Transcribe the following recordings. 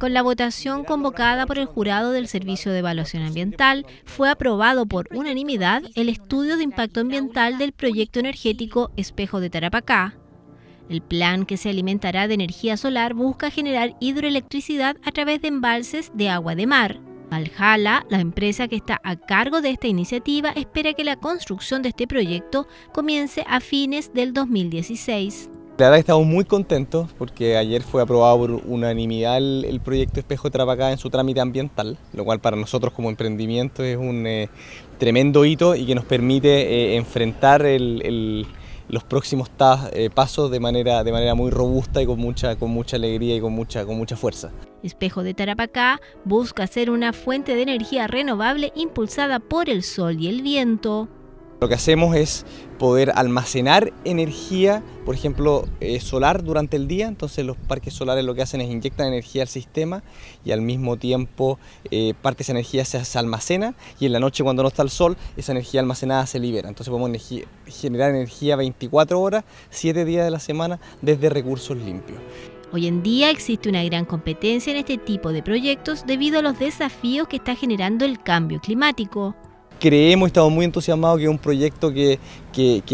Con la votación convocada por el jurado del Servicio de Evaluación Ambiental, fue aprobado por unanimidad el estudio de impacto ambiental del proyecto energético Espejo de Tarapacá. El plan que se alimentará de energía solar busca generar hidroelectricidad a través de embalses de agua de mar. Valhalla, la empresa que está a cargo de esta iniciativa, espera que la construcción de este proyecto comience a fines del 2016. La verdad estamos muy contentos porque ayer fue aprobado por unanimidad el, proyecto Espejo de Tarapacá en su trámite ambiental, lo cual para nosotros como emprendimiento es un eh, tremendo hito y que nos permite eh, enfrentar los próximos eh, pasos de manera, de manera muy robusta y con mucha, alegría y con mucha, con mucha fuerza. Espejo de Tarapacá busca ser una fuente de energía renovable impulsada por el sol y el viento. Lo que hacemos es poder almacenar energía, por ejemplo, eh, solar durante el día. Entonces los parques solares lo que hacen es inyectar energía al sistema y al mismo tiempo eh, parte de esa energía se, almacena y en la noche cuando no está el sol, esa energía almacenada se libera. Entonces podemos generar energía 24 horas, 7 días de la semana desde recursos limpios. Hoy en día existe una gran competencia en este tipo de proyectos debido a los desafíos que está generando el cambio climático creemos, estamos muy entusiasmados que es un proyecto que,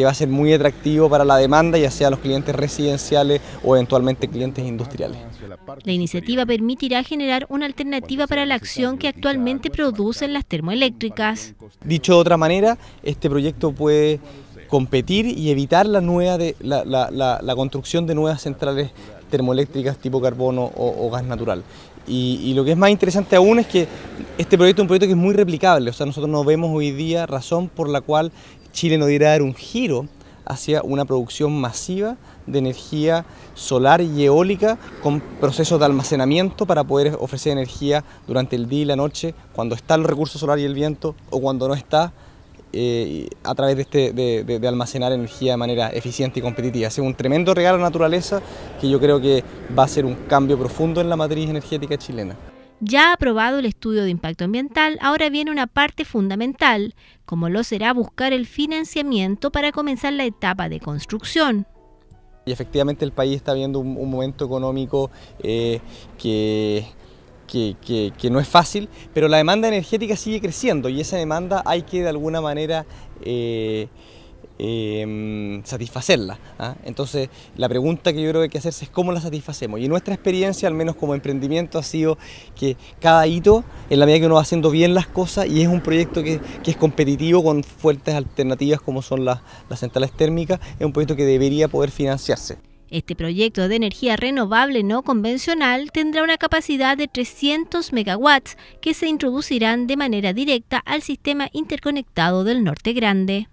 va a ser muy atractivo para la demanda, ya sea los clientes residenciales o eventualmente clientes industriales. La iniciativa permitirá generar una alternativa para la acción que actualmente producen las termoeléctricas. Dicho de otra manera, este proyecto puede competir y evitar la, nueva de, la, la, construcción de nuevas centrales termoeléctricas tipo carbono o, gas natural. y, lo que es más interesante aún es que este proyecto es un proyecto que es muy replicable, o sea, nosotros no vemos hoy día razón por la cual Chile no dirá dar un giro hacia una producción masiva de energía solar y eólica con procesos de almacenamiento para poder ofrecer energía durante el día y la noche, cuando están los recursos solar y el viento o cuando no está, eh, a través de, este, de, almacenar energía de manera eficiente y competitiva. Es un tremendo regalo a la naturaleza que yo creo que va a ser un cambio profundo en la matriz energética chilena. Ya aprobado el estudio de impacto ambiental, ahora viene una parte fundamental, como lo será buscar el financiamiento para comenzar la etapa de construcción. Y efectivamente el país está viendo un, momento económico eh, que no es fácil, pero la demanda energética sigue creciendo y esa demanda hay que de alguna manera eh, Em, satisfacerla. ¿ah? Entonces, la pregunta que yo creo que hay que hacerse es cómo la satisfacemos. Y nuestra experiencia, al menos como emprendimiento, ha sido que cada hito, en la medida que uno va haciendo bien las cosas, y es un proyecto que, es competitivo con fuertes alternativas como son las, las centrales térmicas, es un proyecto que debería poder financiarse. Este proyecto de energía renovable no convencional tendrá una capacidad de 300 megawatts que se introducirán de manera directa al sistema interconectado del Norte Grande.